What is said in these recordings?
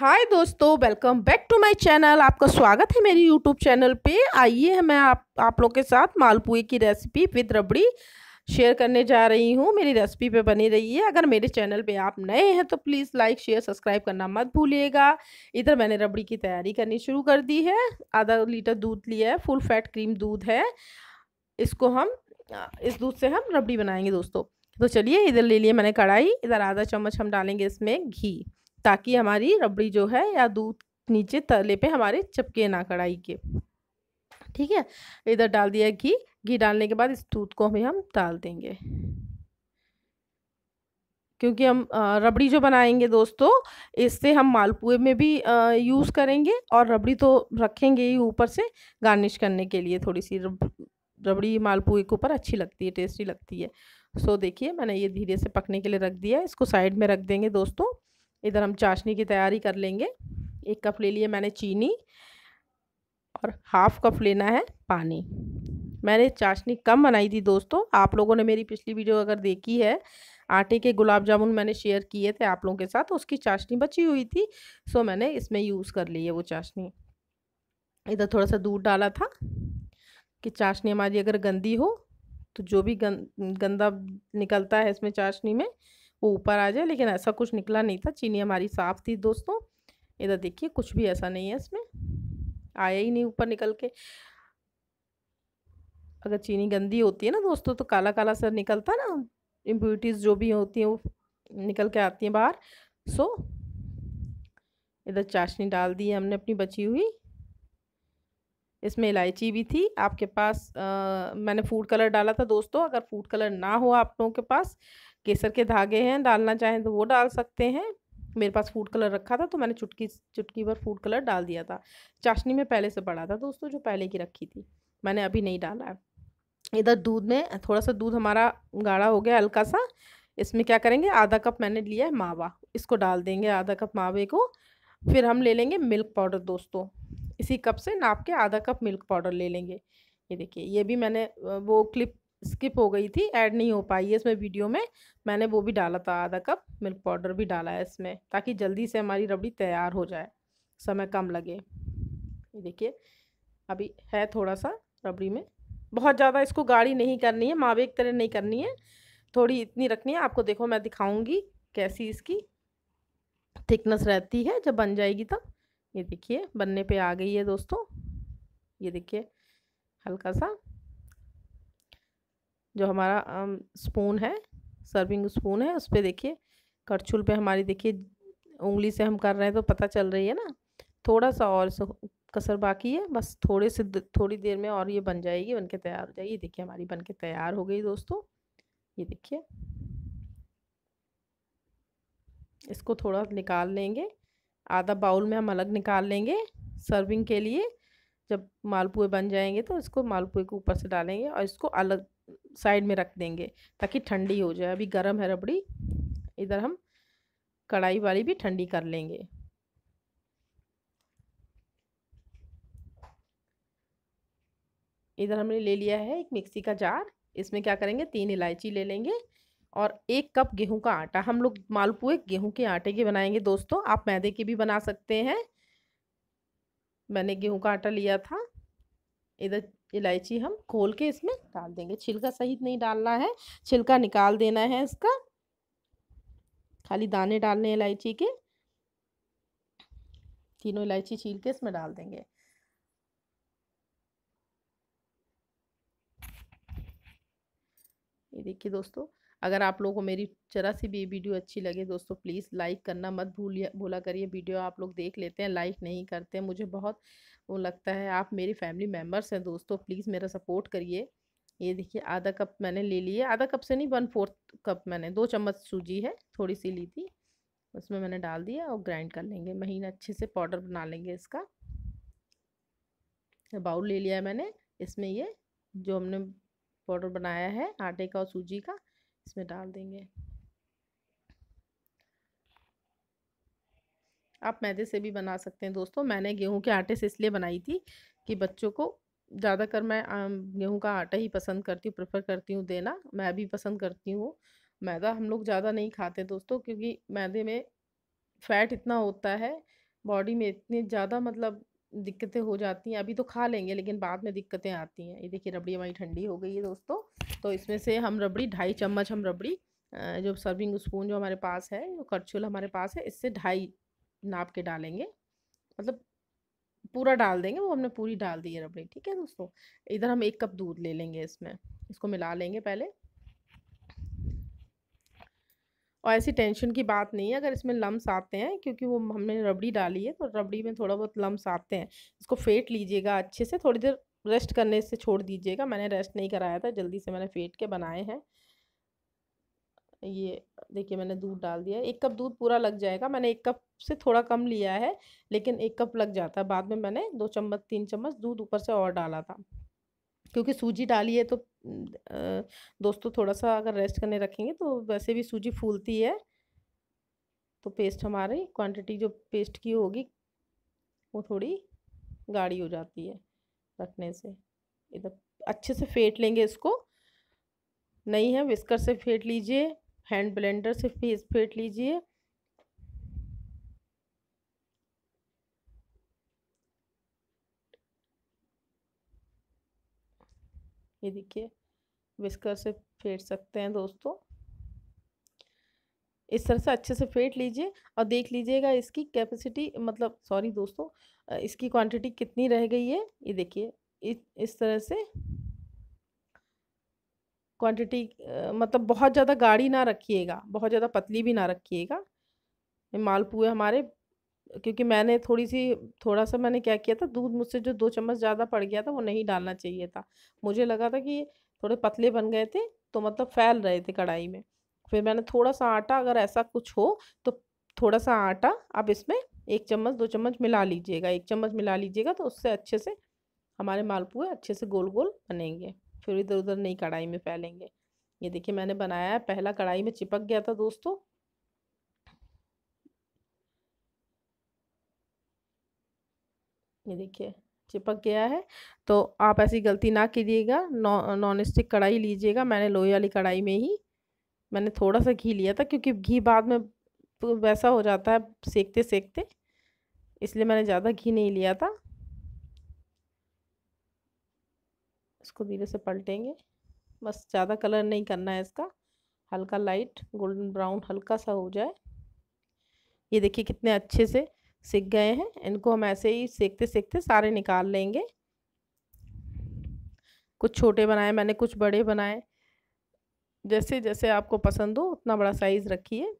हाय दोस्तों welcome back to my channel आपका स्वागत है मेरी यूट्यूब चैनल पे आइए मैं आप आप लोग के साथ मालपुए की रेसिपी विद रबड़ी शेयर करने जा रही हूँ मेरी रेसिपी पे बनी रहिए अगर मेरे चैनल पे आप नए हैं तो प्लीज़ लाइक शेयर सब्सक्राइब करना मत भूलिएगा इधर मैंने रबड़ी की तैयारी करनी शुरू कर दी है आधा लीटर दूध लिया है फुल फैट क्रीम दूध है इसको हम इस दूध से हम रबड़ी बनाएंगे दोस्तों तो चलिए इधर ले लिए मैंने कढ़ाई इधर आधा चम्मच हम डालेंगे इसमें घी ताकि हमारी रबड़ी जो है या दूध नीचे तले पे हमारे चिपके ना कढ़ाई के ठीक है इधर डाल दिया घी घी डालने के बाद इस दूध को भी हम डाल देंगे क्योंकि हम रबड़ी जो बनाएंगे दोस्तों इससे हम मालपुए में भी यूज़ करेंगे और रबड़ी तो रखेंगे ही ऊपर से गार्निश करने के लिए थोड़ी सी रबड़ी मालपुए के ऊपर अच्छी लगती है टेस्टी लगती है सो देखिए मैंने ये धीरे से पकने के लिए रख दिया इसको साइड में रख देंगे दोस्तों इधर हम चाशनी की तैयारी कर लेंगे एक कप ले लिए मैंने चीनी और हाफ़ कप लेना है पानी मैंने चाशनी कम बनाई थी दोस्तों आप लोगों ने मेरी पिछली वीडियो अगर देखी है आटे के गुलाब जामुन मैंने शेयर किए थे आप लोगों के साथ उसकी चाशनी बची हुई थी सो मैंने इसमें यूज़ कर ली है वो चाशनी इधर थोड़ा सा दूध डाला था कि चाशनी हमारी अगर गंदी हो तो जो भी गंद गंदा निकलता है इसमें चाशनी में वो ऊपर आ जाए लेकिन ऐसा कुछ निकला नहीं था चीनी हमारी साफ़ थी दोस्तों इधर देखिए कुछ भी ऐसा नहीं है इसमें आया ही नहीं ऊपर निकल के अगर चीनी गंदी होती है ना दोस्तों तो काला काला सर निकलता ना इम्प्यूटीज़ जो भी होती हैं वो निकल के आती हैं बाहर सो इधर चाशनी डाल दी है हमने अपनी बची हुई इसमें इलायची भी थी आपके पास आ, मैंने फूड कलर डाला था दोस्तों अगर फूड कलर ना हो आप लोगों के पास केसर के धागे हैं डालना चाहें तो वो डाल सकते हैं मेरे पास फूड कलर रखा था तो मैंने चुटकी चुटकी भर फूड कलर डाल दिया था चाशनी में पहले से पड़ा था दोस्तों जो पहले की रखी थी मैंने अभी नहीं डाला है इधर दूध में थोड़ा सा दूध हमारा गाढ़ा हो गया हल्का सा इसमें क्या करेंगे आधा कप मैंने लिया है मावा इसको डाल देंगे आधा कप मावे को फिर हम ले लेंगे मिल्क पाउडर दोस्तों इसी कप से नाप के आधा कप मिल्क पाउडर ले लेंगे ये देखिए ये भी मैंने वो क्लिप स्किप हो गई थी ऐड नहीं हो पाई है इसमें वीडियो में मैंने वो भी डाला था आधा कप मिल्क पाउडर भी डाला है इसमें ताकि जल्दी से हमारी रबड़ी तैयार हो जाए समय कम लगे ये देखिए अभी है थोड़ा सा रबड़ी में बहुत ज़्यादा इसको गाढ़ी नहीं करनी है मावे एक तरह नहीं करनी है थोड़ी इतनी रखनी है आपको देखो मैं दिखाऊँगी कैसी इसकी थिकनेस रहती है जब बन जाएगी तब ये देखिए बनने पे आ गई है दोस्तों ये देखिए हल्का सा जो हमारा स्पून है सर्विंग स्पून है उस पर देखिए करछुल पे हमारी देखिए उंगली से हम कर रहे हैं तो पता चल रही है ना थोड़ा सा और कसर बाकी है बस थोड़े से थोड़ी देर में और ये बन जाएगी बन के तैयार हो जाएगी ये देखिए हमारी बन के तैयार हो गई दोस्तों ये देखिए इसको थोड़ा निकाल लेंगे आधा बाउल में हम अलग निकाल लेंगे सर्विंग के लिए जब मालपुए बन जाएंगे तो इसको मालपुए के ऊपर से डालेंगे और इसको अलग साइड में रख देंगे ताकि ठंडी हो जाए अभी गर्म है रबड़ी इधर हम कढ़ाई वाली भी ठंडी कर लेंगे इधर हमने ले लिया है एक मिक्सी का जार इसमें क्या करेंगे तीन इलायची ले लेंगे और एक कप गेहूं का आटा हम लोग मालपुए गेहूं के आटे के बनाएंगे दोस्तों आप मैदे के भी बना सकते हैं मैंने गेहूं का आटा लिया था इधर इलायची हम खोल के इसमें डाल देंगे छिलका सहित नहीं डालना है छिलका निकाल देना है इसका खाली दाने डालने इलायची के तीनों इलायची छील के इसमें डाल देंगे ये देखिए दोस्तों अगर आप लोगों को मेरी जरा सी भी वीडियो अच्छी लगे दोस्तों प्लीज़ लाइक करना मत भूलिए भूला करिए वीडियो आप लोग देख लेते हैं लाइक नहीं करते मुझे बहुत वो लगता है आप मेरी फैमिली मेम्बर्स हैं दोस्तों प्लीज़ मेरा सपोर्ट करिए ये देखिए आधा कप मैंने ले लिया आधा कप से नहीं वन फोर्थ कप मैंने दो चम्मच सूजी है थोड़ी सी ली थी उसमें मैंने डाल दिया और ग्राइंड कर लेंगे महीन अच्छे से पाउडर बना लेंगे इसका बाउल ले लिया मैंने इसमें ये जो हमने पाउडर बनाया है आटे का और सूजी का इसमें डाल देंगे आप मैदे से भी बना सकते हैं दोस्तों मैंने गेहूं के आटे से इसलिए बनाई थी कि बच्चों को ज़्यादातर मैं गेहूं का आटा ही पसंद करती हूँ प्रेफर करती हूँ देना मैं भी पसंद करती हूँ मैदा हम लोग ज़्यादा नहीं खाते दोस्तों क्योंकि मैदे में फ़ैट इतना होता है बॉडी में इतनी ज़्यादा मतलब दिक्कतें हो जाती हैं अभी तो खा लेंगे लेकिन बाद में दिक्कतें आती हैं ये देखिए रबड़ी हमारी ठंडी हो गई है दोस्तों तो इसमें से हम रबड़ी ढाई चम्मच हम रबड़ी जो सर्विंग स्पून जो हमारे पास है जो करछुल हमारे पास है इससे ढाई नाप के डालेंगे मतलब पूरा डाल देंगे वो हमने पूरी डाल दी है रबड़ी ठीक है दोस्तों इधर हम एक कप दूध ले लेंगे इसमें इसको मिला लेंगे पहले और ऐसी टेंशन की बात नहीं है अगर इसमें लम्स आते हैं क्योंकि वो हमने रबड़ी डाली है तो रबड़ी में थोड़ा बहुत लम्स आते हैं इसको फेंट लीजिएगा अच्छे से थोड़ी देर रेस्ट करने से छोड़ दीजिएगा मैंने रेस्ट नहीं कराया था जल्दी से मैंने फेंट के बनाए हैं ये देखिए मैंने दूध डाल दिया एक कप दूध पूरा लग जाएगा मैंने एक कप से थोड़ा कम लिया है लेकिन एक कप लग जाता है बाद में मैंने दो चम्मच तीन चम्मच दूध ऊपर से और डाला था क्योंकि सूजी डाली है तो दोस्तों तो थोड़ा सा अगर रेस्ट करने रखेंगे तो वैसे भी सूजी फूलती है तो पेस्ट हमारी क्वांटिटी जो पेस्ट की होगी वो थोड़ी गाढ़ी हो जाती है रखने से इधर अच्छे से फेंट लेंगे इसको नहीं है विस्कर से फेंट लीजिए हैंड ब्लेंडर से फेस फेंट लीजिए ये देखिए विस्कर से फेंट सकते हैं दोस्तों इस तरह से अच्छे से फेंट लीजिए और देख लीजिएगा इसकी कैपेसिटी मतलब सॉरी दोस्तों इसकी क्वांटिटी कितनी रह गई है ये देखिए इस तरह से क्वांटिटी मतलब बहुत ज़्यादा गाढ़ी ना रखिएगा बहुत ज़्यादा पतली भी ना रखिएगा मालपुए हमारे क्योंकि मैंने थोड़ी सी थोड़ा सा मैंने क्या किया था दूध मुझसे जो दो चम्मच ज़्यादा पड़ गया था वो नहीं डालना चाहिए था मुझे लगा था कि थोड़े पतले बन गए थे तो मतलब फैल रहे थे कढ़ाई में फिर मैंने थोड़ा सा आटा अगर ऐसा कुछ हो तो थोड़ा सा आटा आप इसमें एक चम्मच दो चम्मच मिला लीजिएगा एक चम्मच मिला लीजिएगा तो उससे अच्छे से हमारे मालपुए अच्छे से गोल गोल बनेंगे फिर इधर उधर नहीं कढ़ाई में फैलेंगे ये देखिए मैंने बनाया है पहला कढ़ाई में चिपक गया था दोस्तों ये देखिए चिपक गया है तो आप ऐसी गलती ना कीजिएगा नॉ नॉन स्टिक कढ़ाई लीजिएगा मैंने लोहे वाली कढ़ाई में ही मैंने थोड़ा सा घी लिया था क्योंकि घी बाद में तो वैसा हो जाता है सेकते सेकते इसलिए मैंने ज़्यादा घी नहीं लिया था इसको धीरे से पलटेंगे बस ज़्यादा कलर नहीं करना है इसका हल्का लाइट गोल्डन ब्राउन हल्का सा हो जाए ये देखिए कितने अच्छे से सीख गए हैं इनको हम ऐसे ही सेकते सेकते सारे निकाल लेंगे कुछ छोटे बनाए मैंने कुछ बड़े बनाए जैसे जैसे आपको पसंद हो उतना बड़ा साइज़ रखिए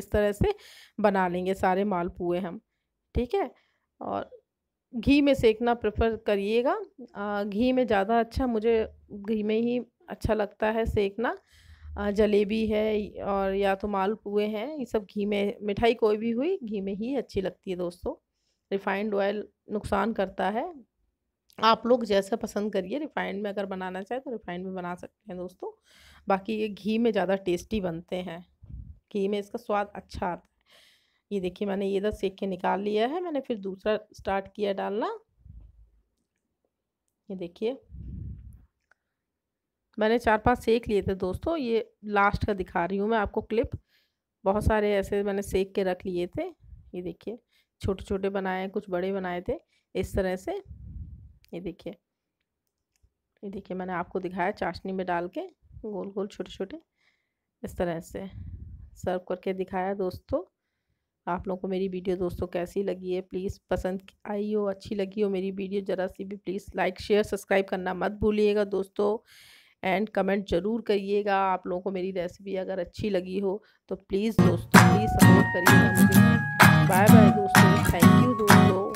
इस तरह से बना लेंगे सारे मालपुए हम ठीक है और घी में सेकना प्रेफर करिएगा घी में ज़्यादा अच्छा मुझे घी में ही अच्छा लगता है सेकना जलेबी है और या तो मालपुए हैं ये सब घी में मिठाई कोई भी हुई घी में ही अच्छी लगती है दोस्तों रिफाइंड ऑयल नुकसान करता है आप लोग जैसा पसंद करिए रिफाइंड में अगर बनाना चाहे तो रिफाइंड में बना सकते हैं दोस्तों बाकी ये घी में ज़्यादा टेस्टी बनते हैं घी में इसका स्वाद अच्छा आता है ये देखिए मैंने ये इधर सेक के निकाल लिया है मैंने फिर दूसरा स्टार्ट किया डालना ये देखिए मैंने चार पांच सेक लिए थे दोस्तों ये लास्ट का दिखा रही हूँ मैं आपको क्लिप बहुत सारे ऐसे मैंने सेक के रख लिए थे ये देखिए छोटे छोटे बनाए कुछ बड़े बनाए थे इस तरह से ये देखिए ये देखिए मैंने आपको दिखाया चाशनी में डाल के गोल गोल छोटे छोटे इस तरह से सर्व करके दिखाया दोस्तों आप लोगों को मेरी वीडियो दोस्तों कैसी लगी है प्लीज़ पसंद आई हो अच्छी लगी हो मेरी वीडियो ज़रा सी भी प्लीज़ लाइक शेयर सब्सक्राइब करना मत भूलिएगा दोस्तों एंड कमेंट ज़रूर करिएगा आप लोगों को मेरी रेसिपी अगर अच्छी लगी हो तो प्लीज़ दोस्तों प्लीज़ सपोर्ट करिएगा मुझे बाय बाय दोस्तों थैंक यू दोस्तों